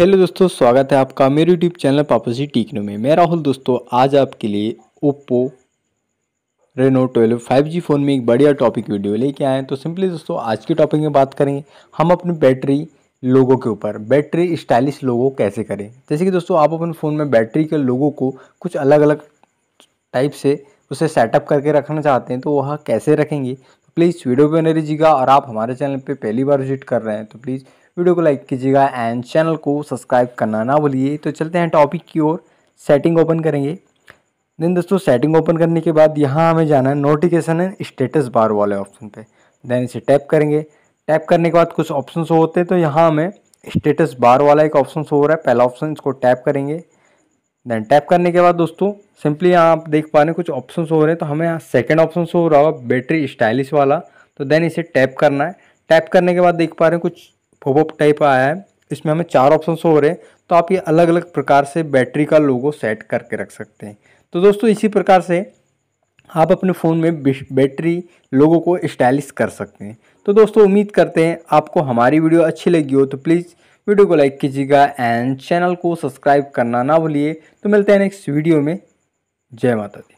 hello दोस्तों स्वागत है आपका मेरे यूट्यूब चैनल पापोसी टीकनो में मैं राहुल दोस्तों आज आपके लिए Oppo Reno twelve five G phone में एक बढ़िया टॉपिक वीडियो लेके आए हैं तो सिंपली दोस्तों आज के टॉपिक में बात करेंगे हम अपनी बैटरी लोगों के ऊपर बैटरी स्टाइलिश लोगों कैसे करें जैसे कि दोस्तों आप अपने फ़ोन में बैटरी के लोगों को कुछ अलग अलग टाइप से उसे सेटअप करके रखना चाहते हैं तो वह कैसे रखेंगे प्लीज़ वीडियो बने लीजिएगा और आप हमारे चैनल पे पहली बार विजिट कर रहे हैं तो प्लीज़ वीडियो को लाइक कीजिएगा एंड चैनल को सब्सक्राइब करना ना भूलिए तो चलते हैं टॉपिक की ओर सेटिंग ओपन करेंगे देन दोस्तों सेटिंग ओपन करने के बाद यहाँ हमें जाना है नोटिफिकेशन एंड स्टेटस बार वाले ऑप्शन पर देन इसे टैप करेंगे टैप करने के बाद कुछ ऑप्शन होते हैं तो यहाँ हमें स्टेटस बार वाला एक ऑप्शन हो रहा है पहला ऑप्शन इसको टैप करेंगे देन टैप करने के बाद दोस्तों सिंपली यहाँ आप देख पा रहे हैं कुछ ऑप्शन हो रहे हैं तो हमें यहाँ सेकेंड ऑप्शन हो रहा होगा बैटरी स्टाइलिश वाला तो देन इसे टैप करना है टैप करने के बाद देख पा रहे हैं कुछ फोबोप टाइप आया है इसमें हमें चार ऑप्शन हो रहे हैं तो आप ये अलग अलग प्रकार से बैटरी का लोगो सेट करके रख सकते हैं तो दोस्तों इसी प्रकार से आप अपने फ़ोन में बैटरी लोगों को स्टाइलिश कर सकते हैं तो दोस्तों उम्मीद करते हैं आपको हमारी वीडियो अच्छी लगी हो तो प्लीज़ वीडियो को लाइक कीजिएगा एंड चैनल को सब्सक्राइब करना ना भूलिए तो मिलते हैं नेक्स्ट वीडियो में जय माता दी